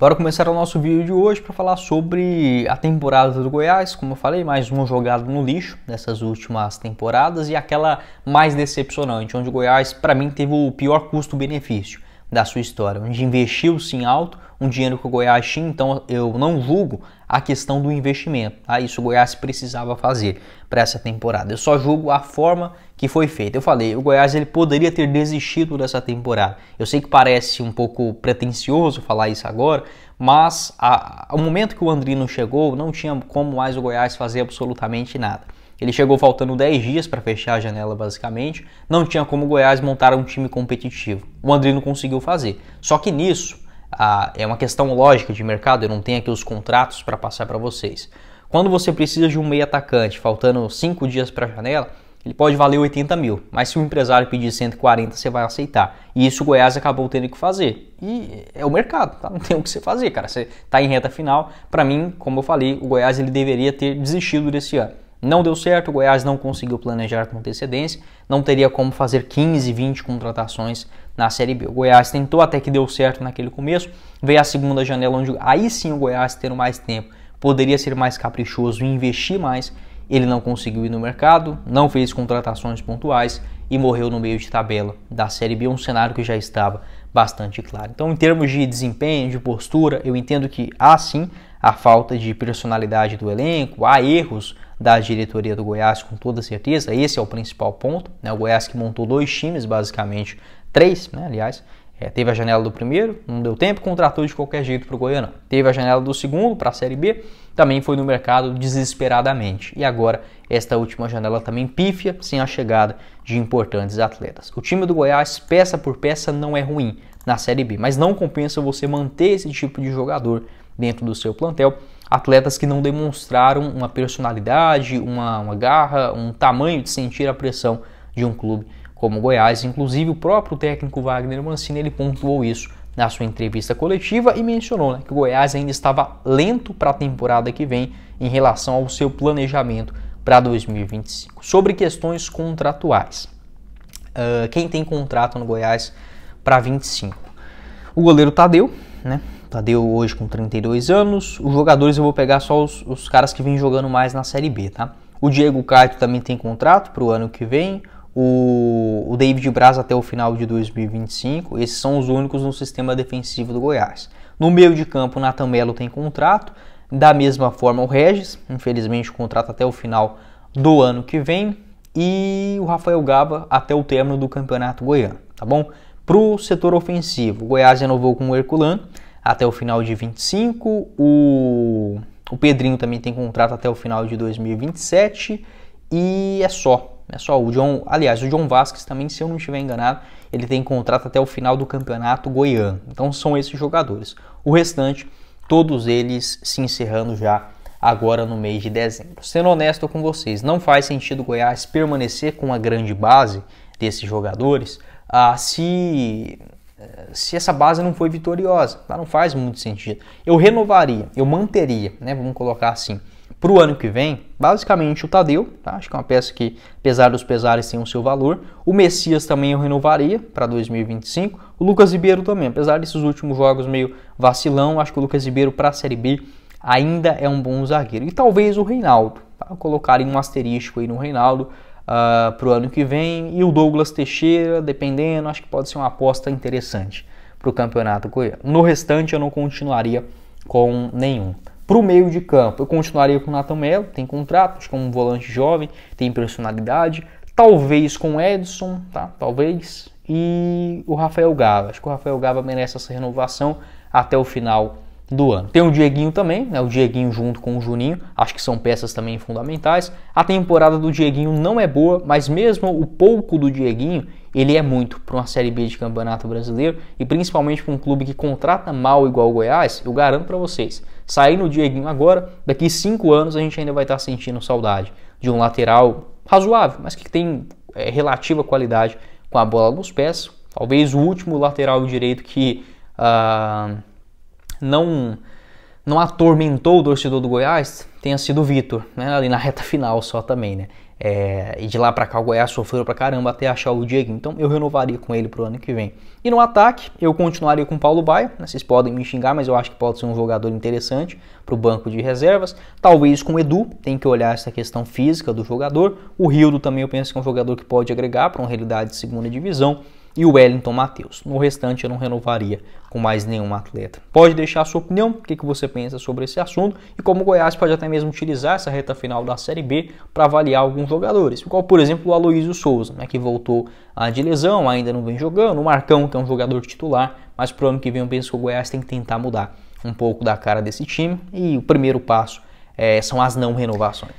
Bora começar o nosso vídeo de hoje para falar sobre a temporada do Goiás, como eu falei, mais um jogado no lixo nessas últimas temporadas e aquela mais decepcionante, onde o Goiás para mim teve o pior custo-benefício da sua história, onde investiu sim alto, um dinheiro que o Goiás tinha, então eu não julgo a questão do investimento, tá? Isso o Goiás precisava fazer para essa temporada. Eu só julgo a forma que foi feita. Eu falei, o Goiás ele poderia ter desistido dessa temporada. Eu sei que parece um pouco pretensioso falar isso agora, mas a, o momento que o Andrino chegou, não tinha como mais o Goiás fazer absolutamente nada. Ele chegou faltando 10 dias para fechar a janela, basicamente. Não tinha como o Goiás montar um time competitivo. O Andrino conseguiu fazer. Só que nisso, ah, é uma questão lógica de mercado, eu não tenho aqui os contratos para passar para vocês. Quando você precisa de um meio atacante, faltando 5 dias para a janela, ele pode valer 80 mil, mas se o empresário pedir 140, você vai aceitar. E isso o Goiás acabou tendo que fazer. E é o mercado, tá? não tem o que você fazer, cara. Você está em reta final. Para mim, como eu falei, o Goiás ele deveria ter desistido desse ano. Não deu certo, o Goiás não conseguiu planejar com antecedência, não teria como fazer 15, 20 contratações na Série B. O Goiás tentou até que deu certo naquele começo, veio a segunda janela onde aí sim o Goiás tendo mais tempo, poderia ser mais caprichoso e investir mais. Ele não conseguiu ir no mercado, não fez contratações pontuais e morreu no meio de tabela da Série B, um cenário que já estava bastante claro. Então, em termos de desempenho, de postura, eu entendo que há sim a falta de personalidade do elenco, há erros da diretoria do Goiás, com toda certeza. Esse é o principal ponto. Né? O Goiás que montou dois times, basicamente, três, né? aliás. É, teve a janela do primeiro, não deu tempo, contratou de qualquer jeito para o Goiânia. Teve a janela do segundo para a Série B, também foi no mercado desesperadamente. E agora, esta última janela também pífia, sem a chegada de importantes atletas. O time do Goiás, peça por peça, não é ruim na Série B, mas não compensa você manter esse tipo de jogador dentro do seu plantel atletas que não demonstraram uma personalidade, uma, uma garra, um tamanho de sentir a pressão de um clube como o Goiás. Inclusive, o próprio técnico Wagner Mancini ele pontuou isso na sua entrevista coletiva e mencionou né, que o Goiás ainda estava lento para a temporada que vem em relação ao seu planejamento para 2025. Sobre questões contratuais, uh, quem tem contrato no Goiás para 25? O goleiro Tadeu, né? Tadeu hoje com 32 anos. Os jogadores eu vou pegar só os, os caras que vêm jogando mais na Série B, tá? O Diego Caio também tem contrato para o ano que vem. O, o David Braz até o final de 2025. Esses são os únicos no sistema defensivo do Goiás. No meio de campo, o Nathan Melo tem contrato. Da mesma forma, o Regis, infelizmente, o contrato até o final do ano que vem. E o Rafael Gaba até o término do Campeonato Goiano, tá bom? Para o setor ofensivo, o Goiás renovou com o Herculano até o final de 25. O, o Pedrinho também tem contrato até o final de 2027. E é só. É só o John. Aliás, o John Vasquez também, se eu não estiver enganado, ele tem contrato até o final do campeonato goiano. Então são esses jogadores. O restante, todos eles se encerrando já agora no mês de dezembro. Sendo honesto com vocês, não faz sentido o Goiás permanecer com a grande base desses jogadores ah, se se essa base não foi vitoriosa. Tá? Não faz muito sentido. Eu renovaria, eu manteria, né? Vamos colocar assim. Para o ano que vem, basicamente o Tadeu, tá? acho que é uma peça que, apesar dos pesares, tem o seu valor. O Messias também eu renovaria para 2025. O Lucas Ribeiro também, apesar desses últimos jogos meio vacilão, acho que o Lucas Ribeiro para a Série B ainda é um bom zagueiro. E talvez o Reinaldo, tá? em um asterisco aí no Reinaldo, uh, ah, para o ano que vem. E o Douglas Teixeira, dependendo, acho que pode ser uma aposta interessante para o Campeonato Goiano. No restante, eu não continuaria com nenhum. Para o meio de campo, eu continuaria com o Nathan Melo, tem contrato, acho que é um volante jovem, tem personalidade. Talvez com o Edson, tá? Talvez. E o Rafael Gava. Acho que o Rafael Gava merece essa renovação até o final do ano. Tem o Dieguinho também, né? O Dieguinho junto com o Juninho, acho que são peças também fundamentais. A temporada do Dieguinho não é boa, mas mesmo o pouco do Dieguinho, ele é muito para uma Série B de Campeonato Brasileiro e principalmente para um clube que contrata mal igual o Goiás, eu garanto para vocês, sair no Dieguinho agora, daqui cinco anos a gente ainda vai estar sentindo saudade de um lateral razoável, mas que tem é, relativa qualidade com a bola nos pés. Talvez o último lateral direito que... Uh não não atormentou o torcedor do Goiás tenha sido o Vitor, né? Ali na reta final só também, né? É, e de lá para cá o Goiás sofreu pra caramba até achar o Diego, então eu renovaria com ele pro ano que vem. E no ataque, eu continuaria com o Paulo Baia, né? vocês podem me xingar, mas eu acho que pode ser um jogador interessante pro banco de reservas. Talvez com o Edu, tem que olhar essa questão física do jogador. O Rildo também eu penso que é um jogador que pode agregar para uma realidade de segunda divisão e o Wellington Matheus. No restante eu não renovaria com mais nenhum atleta. Pode deixar a sua opinião, o que, que você pensa sobre esse assunto e como o Goiás pode até mesmo utilizar essa reta final da Série B para avaliar alguns jogadores, como por exemplo o Aloysio Souza, né, que voltou de lesão, ainda não vem jogando, o Marcão, que é um jogador titular, mas para o ano que vem eu penso que o Goiás tem que tentar mudar um pouco da cara desse time e o primeiro passo é, são as não renovações.